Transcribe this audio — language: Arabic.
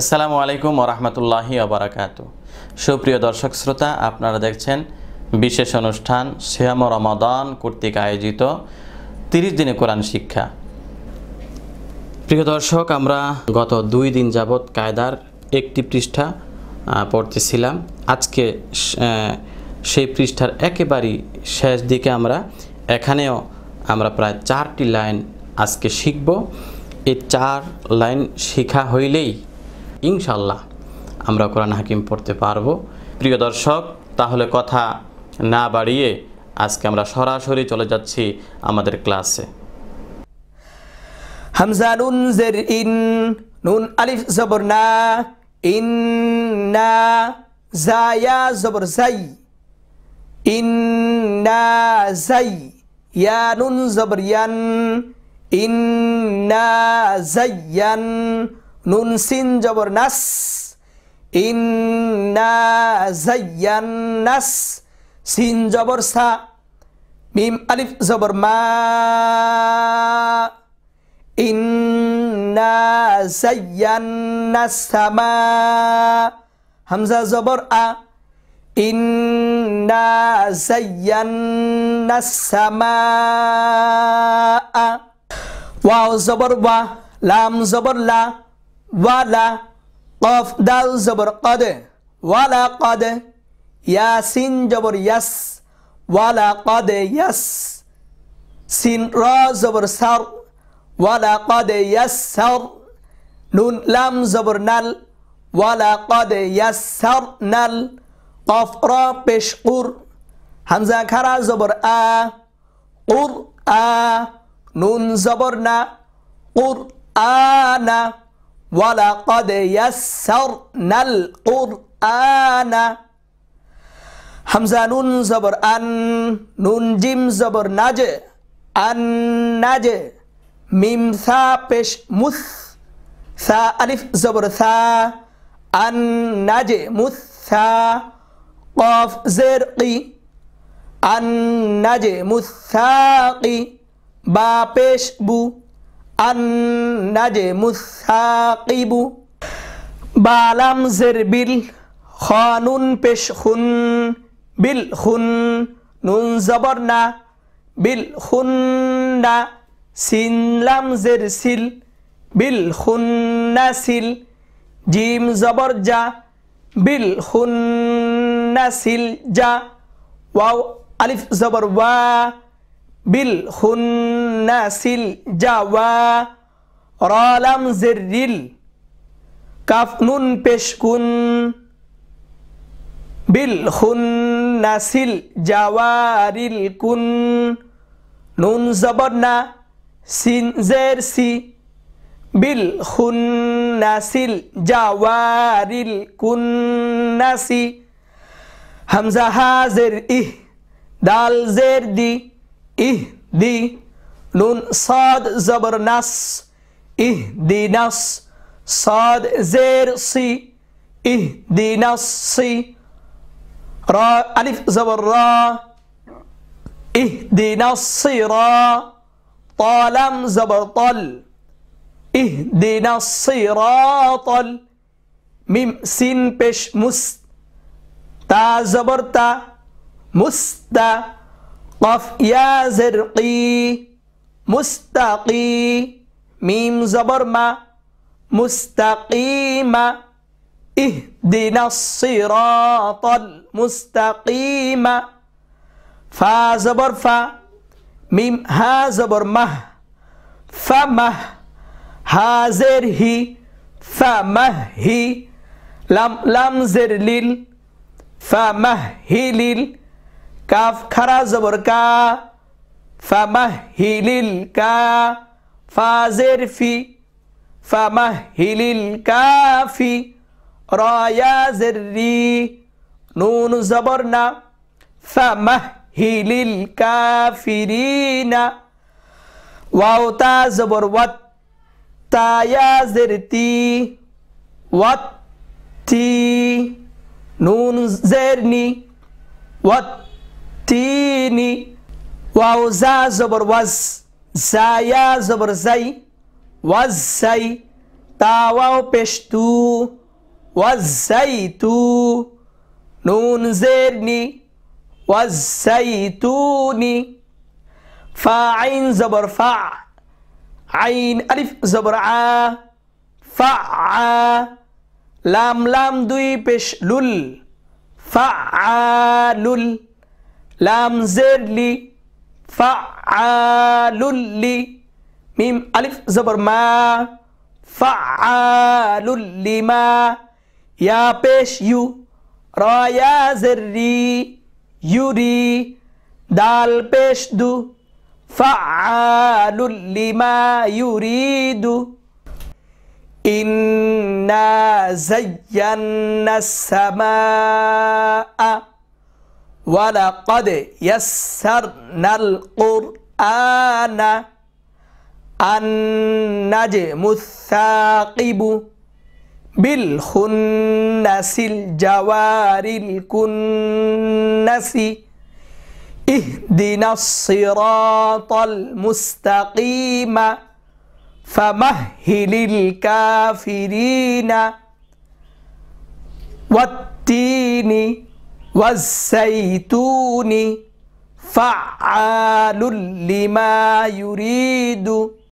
আসসালামু আলাইকুম ওরহমতুল্লাহি আবরাকাত সুপ্রিয় দর্শক শ্রোতা আপনারা দেখছেন বিশেষ অনুষ্ঠান শ্যাম রমাদান কর্তৃক আয়োজিত তিরিশ দিনে কোরআন শিক্ষা প্রিয় দর্শক আমরা গত দুই দিন যাবৎ কায়দার একটি পৃষ্ঠা পড়তেছিলাম আজকে সেই পৃষ্ঠার একেবারেই শেষ দিকে আমরা এখানেও আমরা প্রায় চারটি লাইন আজকে শিখব এই চার লাইন শিখা হইলেই ইনশাল্লাহ আমরা কোরআন হাকিম পড়তে পারবো প্রিয় দর্শক তাহলে কথা না বাড়িয়ে আজকে আমরা সরাসরি চলে যাচ্ছি আমাদের ক্লাসে হামজা নুন জের ইন নুন আলিফ জবর না ইন না জায়া জবর জাই ইন না জাই ইয়া জবর ইয়ান ইন না জাইয়ান নুন সিন জবর নাস ইন্নাস সিন জবর সা মিম আলিফ জবর মা ইন্না হামজা জবর আ ইন্না ওয়াও জবর ওয়া লাম জবর লা ولا قاف دال زبر قد ولا قد ياسين جبر يس ولا قد يس سين را زبر سر ولا قد يسر نون لام زبر نل ولا قد يسر نل قاف را پیش قر همزه کرا زبر ا قر ا نون زبر نه قر آنا ولقد يسرنا القرآن حمزة نون زبر أن نون جيم زبر نج أن نج ميم ثا بش مث ثا ألف زبر ثا أن نج مث ثا قاف زرقي أن نج ثاقي با بش بو النجم الثاقب بالام زر بل خانون پش خن بل خن نون زبرنا بل خن سين لام زر سل بل خن سل جيم زبر جا بل خن سل جا واو الف زبر وا رالم زرل رن پشکن سیل جاوارل کن نون زبرنا سین زیر سی سیل جاوارل کن سی حمزہ زر دال زیر دی إيه دي نون صاد زبر نص إيه دي نس صاد زير سي إيه دي نس سي را ألف زبر را إيه دي سي را طالم زبر طل إيه را طل ميم سين بش مست تا زبرتا مستا قف يا زرقي مستقي ميم زبر ما مستقيمة اهدنا الصراط المستقيم فا زبر فا ميم ها زبر مه فمه ها زر هي فمه هي لم لم زر ليل فمه هي ليل काफ खरा जबर का فمهلل का फाजेर फी فمهلل काफी رايا زري نون زبرنا فمهل الكافرين واو تا زبر وات تا يا زرتي وات تي نون زرني وات تيني واو زا زبر وز زايا زبر زي وز زي تا واو پشتو تو نون زيرني فا فاعين زبر فع عين ألف زبر ع فع لام لام دوي بش لل فعلل لام زير لي فعال لي ميم ألف زبر ما فعال لما يا بيش يو را يا زري يري دال بيش دو فعال لما يريد إنا زينا السماء ولقد يسرنا القرآن النجم الثاقب بالخنس الجوار الكنس اهدنا الصراط المستقيم فمهل الكافرين والتين والزيتون فعال لما يريد